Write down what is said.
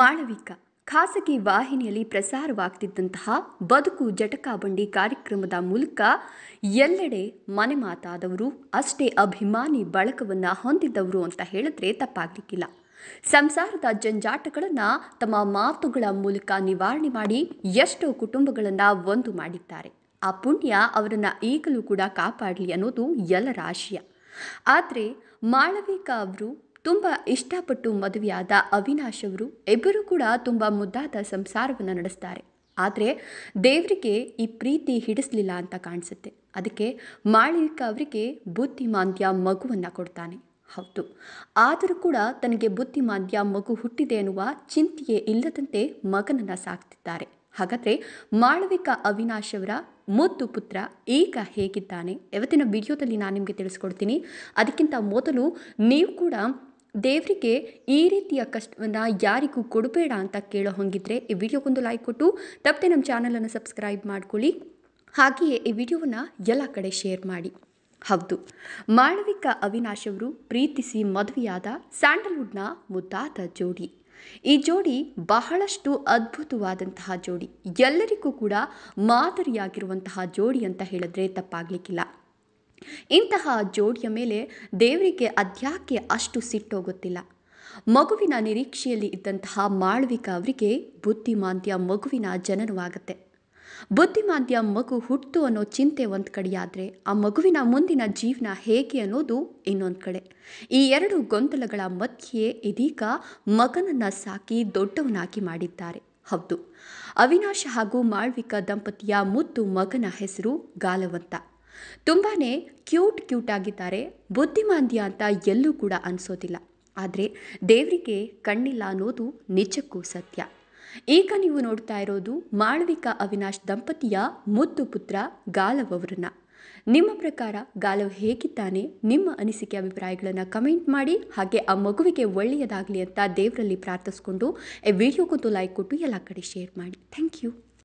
ಮಾಳವಿಕ ಖಾಸಗಿ ವಾಹಿನಿಯಲ್ಲಿ ಪ್ರಸಾರವಾಗ್ತಿದ್ದಂತಹ ಬದುಕು ಜಟಕಾಬಂಡಿ ಕಾರ್ಯಕ್ರಮದ ಮೂಲಕ ಎಲ್ಲೆಡೆ ಮನೆ ಮಾತಾದವರು ಅಷ್ಟೇ ಅಭಿಮಾನಿ ಬಳಕವನ್ನು ಹೊಂದಿದ್ದವರು ಅಂತ ಹೇಳಿದ್ರೆ ತಪ್ಪಾಗಲಿಕ್ಕಿಲ್ಲ ಸಂಸಾರದ ಜಂಜಾಟಗಳನ್ನು ತಮ್ಮ ಮಾತುಗಳ ಮೂಲಕ ನಿವಾರಣೆ ಮಾಡಿ ಎಷ್ಟೋ ಕುಟುಂಬಗಳನ್ನು ಒಂದು ಮಾಡಿದ್ದಾರೆ ಆ ಪುಣ್ಯ ಅವರನ್ನು ಈಗಲೂ ಕೂಡ ಕಾಪಾಡಲಿ ಅನ್ನೋದು ಎಲ್ಲರ ಆಶಯ ಆದರೆ ಮಾಳವಿಕಾ ಅವರು ತುಂಬ ಇಷ್ಟಪಟ್ಟು ಮದುವೆಯಾದ ಅವಿನಾಶ್ ಅವರು ಇಬ್ಬರು ಕೂಡ ತುಂಬ ಮುದ್ದಾದ ಸಂಸಾರವನ್ನು ನಡೆಸ್ತಾರೆ ಆದರೆ ದೇವರಿಗೆ ಈ ಪ್ರೀತಿ ಹಿಡಿಸಲಿಲ್ಲ ಅಂತ ಕಾಣಿಸುತ್ತೆ ಅದಕ್ಕೆ ಮಾಳಿಕ ಅವರಿಗೆ ಬುದ್ಧಿಮಾಂದ್ಯ ಮಗುವನ್ನು ಕೊಡ್ತಾನೆ ಹೌದು ಆದರೂ ಕೂಡ ತನಗೆ ಬುದ್ಧಿಮಾಂದ್ಯ ಮಗು ಹುಟ್ಟಿದೆ ಎನ್ನುವ ಚಿಂತೆಯೇ ಇಲ್ಲದಂತೆ ಮಗನನ್ನು ಸಾಕ್ತಿದ್ದಾರೆ ಹಾಗಾದರೆ ಮಾಳವಿಕ ಅವಿನಾಶ್ ಅವರ ಮುದ್ದು ಪುತ್ರ ಈಗ ಹೇಗಿದ್ದಾನೆ ಇವತ್ತಿನ ವಿಡಿಯೋದಲ್ಲಿ ನಾನು ನಿಮಗೆ ತಿಳಿಸ್ಕೊಡ್ತೀನಿ ಅದಕ್ಕಿಂತ ಮೊದಲು ನೀವು ಕೂಡ ದೇವರಿಗೆ ಈ ರೀತಿಯ ಕಷ್ಟವನ್ನು ಯಾರಿಗೂ ಕೊಡಬೇಡ ಅಂತ ಕೇಳೋ ಹಾಗಿದ್ರೆ ಈ ವಿಡಿಯೋಗೊಂದು ಲೈಕ್ ಕೊಟ್ಟು ತಪ್ಪದೆ ನಮ್ಮ ಚಾನಲನ್ನು ಸಬ್ಸ್ಕ್ರೈಬ್ ಮಾಡ್ಕೊಳ್ಳಿ ಹಾಗೆಯೇ ಈ ವಿಡಿಯೋವನ್ನು ಎಲ್ಲ ಕಡೆ ಶೇರ್ ಮಾಡಿ ಹೌದು ಮಾಳವಿಕಾ ಅವಿನಾಶ್ ಅವರು ಪ್ರೀತಿಸಿ ಮದುವೆಯಾದ ಸ್ಯಾಂಡಲ್ವುಡ್ನ ಮುದ್ದಾದ ಜೋಡಿ ಈ ಜೋಡಿ ಬಹಳಷ್ಟು ಅದ್ಭುತವಾದಂತಹ ಜೋಡಿ ಎಲ್ಲರಿಗೂ ಕೂಡ ಮಾದರಿಯಾಗಿರುವಂತಹ ಜೋಡಿ ಅಂತ ಹೇಳಿದ್ರೆ ತಪ್ಪಾಗ್ಲಿಕ್ಕಿಲ್ಲ ಇಂತಹ ಜೋಡಿಯ ಮೇಲೆ ದೇವರಿಗೆ ಅದ್ಯಾಕೆ ಅಷ್ಟು ಸಿಟ್ಟೋಗುತ್ತಿಲ್ಲ ಮಗುವಿನ ನಿರೀಕ್ಷೆಯಲ್ಲಿ ಇದ್ದಂತಹ ಮಾಳ್ವಿಕ ಅವರಿಗೆ ಬುದ್ಧಿಮಾಂದ್ಯ ಮಗುವಿನ ಜನನವಾಗುತ್ತೆ ಬುದ್ಧಿಮಾಂದ್ಯ ಮಗು ಹುಟ್ಟು ಅನ್ನೋ ಚಿಂತೆ ಒಂದು ಕಡೆಯಾದರೆ ಆ ಮಗುವಿನ ಮುಂದಿನ ಜೀವನ ಹೇಗೆ ಅನ್ನೋದು ಇನ್ನೊಂದು ಕಡೆ ಈ ಎರಡು ಗೊಂದಲಗಳ ಮಧ್ಯೆ ಇದೀಗ ಮಗನನ್ನು ಸಾಕಿ ದೊಡ್ಡವನಾಗಿ ಮಾಡಿದ್ದಾರೆ ಹೌದು ಅವಿನಾಶ್ ಹಾಗೂ ಮಾಳ್ವಿಕ ದಂಪತಿಯ ಮುತ್ತು ಮಗನ ಹೆಸರು ಗಾಲವಂತ ತುಂಬಾ ಕ್ಯೂಟ್ ಕ್ಯೂಟ್ ಆಗಿದ್ದಾರೆ ಬುದ್ಧಿಮಾಂದ್ಯ ಅಂತ ಎಲ್ಲೂ ಕೂಡ ಅನಿಸೋದಿಲ್ಲ ಆದರೆ ದೇವರಿಗೆ ಕಣ್ಣಿಲ್ಲ ಅನ್ನೋದು ನಿಜಕ್ಕೂ ಸತ್ಯ ಈಗ ನೀವು ನೋಡ್ತಾ ಇರೋದು ಮಾಳವಿಕಾ ಅವಿನಾಶ್ ದಂಪತಿಯ ಮುದ್ದು ಪುತ್ರ ಗಾಲವ್ ಅವರನ್ನ ನಿಮ್ಮ ಪ್ರಕಾರ ಗಾಲವ್ ಹೇಗಿದ್ದಾನೆ ನಿಮ್ಮ ಅನಿಸಿಕೆ ಅಭಿಪ್ರಾಯಗಳನ್ನು ಕಮೆಂಟ್ ಮಾಡಿ ಹಾಗೆ ಆ ಮಗುವಿಗೆ ಒಳ್ಳೆಯದಾಗಲಿ ಅಂತ ದೇವರಲ್ಲಿ ಪ್ರಾರ್ಥಿಸ್ಕೊಂಡು ವಿಡಿಯೋಗೊಂದು ಲೈಕ್ ಕೊಟ್ಟು ಎಲ್ಲ ಕಡೆ ಶೇರ್ ಮಾಡಿ ಥ್ಯಾಂಕ್ ಯು